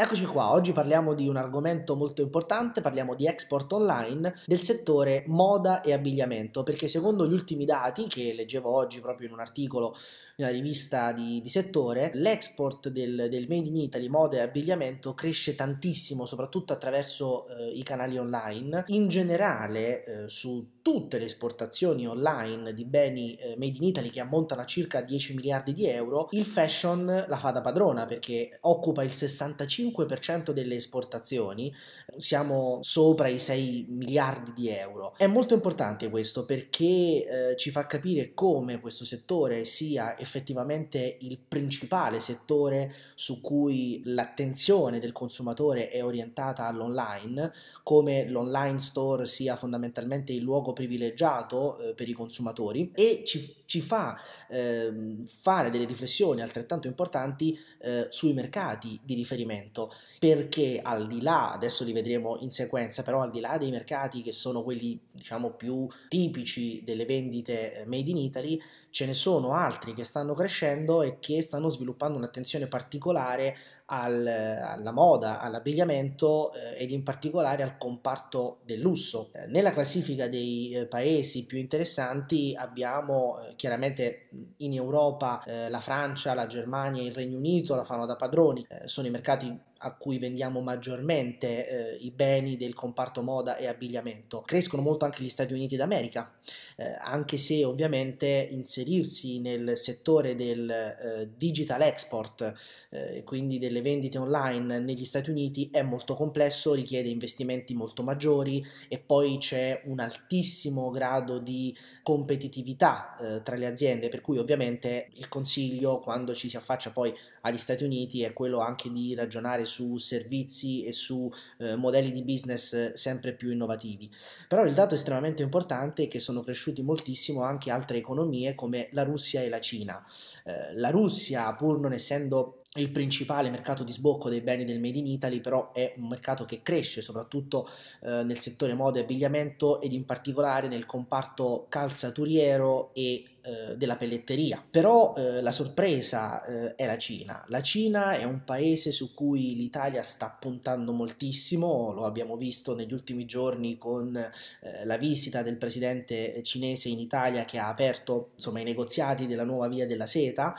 Eccoci qua, oggi parliamo di un argomento molto importante, parliamo di export online del settore moda e abbigliamento, perché secondo gli ultimi dati che leggevo oggi proprio in un articolo in una rivista di, di settore, l'export del, del, Made in Italy moda e abbigliamento cresce tantissimo, soprattutto attraverso eh, i canali online, in generale eh, su tutte le esportazioni online di beni eh, made in Italy che ammontano a circa 10 miliardi di euro, il fashion la fa da padrona perché occupa il 65% delle esportazioni, siamo sopra i 6 miliardi di euro. È molto importante questo perché eh, ci fa capire come questo settore sia effettivamente il principale settore su cui l'attenzione del consumatore è orientata all'online, come l'online store sia fondamentalmente il luogo privilegiato eh, per i consumatori e ci, ci fa eh, fare delle riflessioni altrettanto importanti eh, sui mercati di riferimento, perché al di là, adesso li vedremo in sequenza, però al di là dei mercati che sono quelli diciamo più tipici delle vendite eh, made in Italy, ce ne sono altri che stanno crescendo e che stanno sviluppando un'attenzione particolare al, alla moda, all'abbigliamento eh, ed in particolare al comparto del lusso. Eh, nella classifica dei eh, paesi più interessanti abbiamo eh, chiaramente in Europa eh, la Francia, la Germania, il Regno Unito la fanno da padroni, eh, sono i mercati a cui vendiamo maggiormente eh, i beni del comparto moda e abbigliamento. Crescono molto anche gli Stati Uniti d'America, eh, anche se ovviamente inserirsi nel settore del eh, digital export, eh, quindi delle vendite online negli Stati Uniti è molto complesso, richiede investimenti molto maggiori e poi c'è un altissimo grado di competitività eh, tra le aziende, per cui ovviamente il consiglio quando ci si affaccia poi agli Stati Uniti è quello anche di ragionare su servizi e su eh, modelli di business sempre più innovativi. Però il dato estremamente importante è che sono cresciuti moltissimo anche altre economie come la Russia e la Cina. Eh, la Russia, pur non essendo il principale mercato di sbocco dei beni del Made in Italy, però è un mercato che cresce soprattutto eh, nel settore moda e abbigliamento ed in particolare nel comparto calzaturiero e eh, della pelletteria. Però eh, la sorpresa eh, è la Cina. La Cina è un paese su cui l'Italia sta puntando moltissimo, lo abbiamo visto negli ultimi giorni con eh, la visita del presidente cinese in Italia che ha aperto insomma, i negoziati della nuova via della seta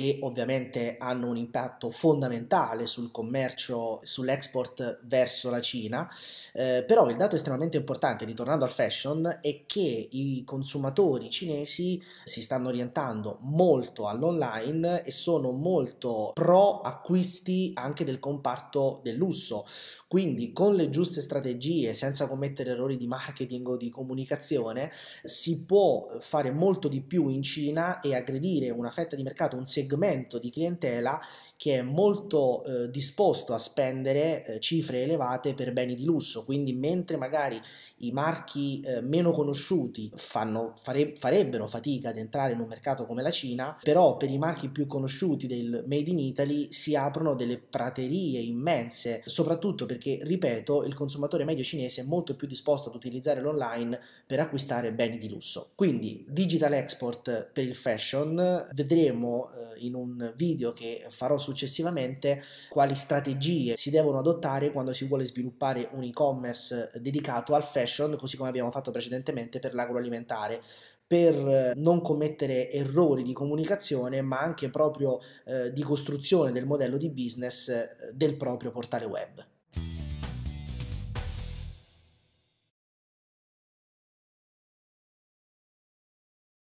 che ovviamente hanno un impatto fondamentale sul commercio, sull'export verso la Cina, eh, però il dato estremamente importante, ritornando al fashion, è che i consumatori cinesi si stanno orientando molto all'online e sono molto pro acquisti anche del comparto del lusso, quindi con le giuste strategie, senza commettere errori di marketing o di comunicazione, si può fare molto di più in Cina e aggredire una fetta di mercato, un segmento segmento di clientela che è molto eh, disposto a spendere eh, cifre elevate per beni di lusso, quindi mentre magari i marchi eh, meno conosciuti fanno, fare, farebbero fatica ad entrare in un mercato come la Cina, però per i marchi più conosciuti del Made in Italy si aprono delle praterie immense, soprattutto perché, ripeto, il consumatore medio cinese è molto più disposto ad utilizzare l'online per acquistare beni di lusso. Quindi digital export per il fashion, vedremo eh, in un video che farò successivamente quali strategie si devono adottare quando si vuole sviluppare un e-commerce dedicato al fashion, così come abbiamo fatto precedentemente per l'agroalimentare per eh, non commettere errori di comunicazione ma anche proprio eh, di costruzione del modello di business eh, del proprio portale web.